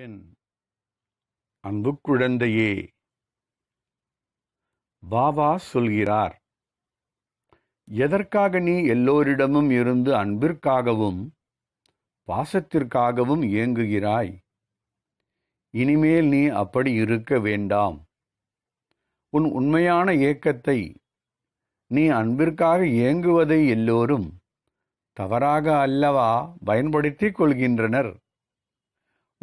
என் அன்பு குழந்தையே பாபா சொல்கிறார் எதற்காக நீ எல்லோரிடமும் இருந்து அன்பிற்காகவும் பாசத்திற்காகவும் இயங்குகிறாய் இனிமேல் நீ அப்படி இருக்க வேண்டாம் உன் உண்மையான ஏக்கத்தை நீ அன்பிற்காக இயங்குவதை எல்லோரும் தவறாக அல்லவா பயன்படுத்திக் கொள்கின்றனர்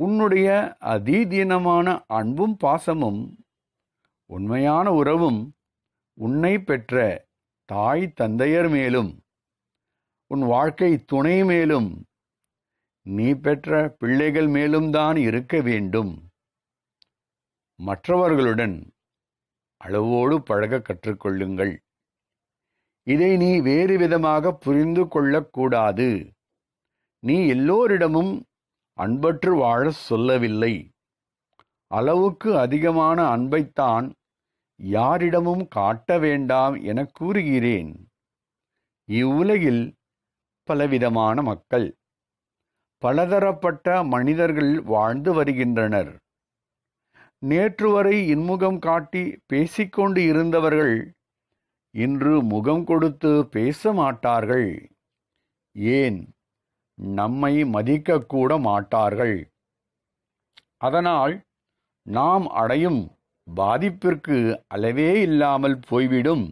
உன்னுடைய அதிதீனமான அன்பும் பாசமும் உண்மையான உறவும் உன்னை பெற்ற தாய் தந்தையர் மேலும் உன் வாழ்க்கை துணை மேலும் நீ பெற்ற பிள்ளைகள் மேலும் தான் இருக்க வேண்டும் மற்றவர்களுடன் அளவோடு பழக கற்றுக்கொள்ளுங்கள் இதை நீ வேறு விதமாக புரிந்து கொள்ளக்கூடாது நீ எல்லோரிடமும் அன்பற்று வாழ சொல்லவில்லை அளவுக்கு அதிகமான அன்பைத்தான் யாரிடமும் காட்ட வேண்டாம் என கூறுகிறேன் இவ்வுலகில் பலவிதமான மக்கள் பலதரப்பட்ட மனிதர்கள் வாழ்ந்து வருகின்றனர் நேற்று வரை இன்முகம் காட்டி பேசிக்கொண்டு இருந்தவர்கள் இன்று முகம் கொடுத்து பேச மாட்டார்கள் ஏன் நம்மை மதிக்கக்கூட மாட்டார்கள் அதனால் நாம் அடையும் பாதிப்பிற்கு அளவே இல்லாமல் போய்விடும்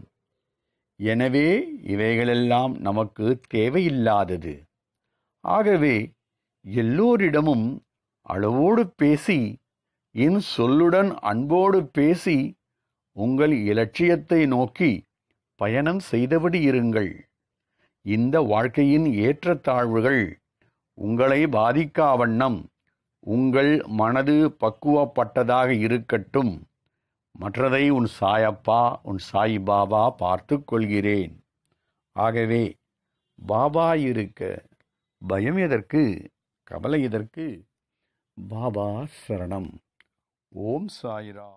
எனவே இவைகளெல்லாம் நமக்கு தேவையில்லாதது ஆகவே எல்லோரிடமும் அளவோடு பேசி என் சொல்லுடன் அன்போடு பேசி உங்கள் இலட்சியத்தை நோக்கி பயணம் செய்தபடி இருங்கள் இந்த வாழ்க்கையின் ஏற்றத்தாழ்வுகள் உங்களை பாதிக்காவண்ணம் உங்கள் மனது பக்குவப்பட்டதாக இருக்கட்டும் மற்றதை உன் சாயப்பா உன் சாய் பாபா பார்த்து கொள்கிறேன் ஆகவே பாபா இருக்க பயம் எதற்கு கவலை எதற்கு பாபா சரணம் ஓம் சாய்ரா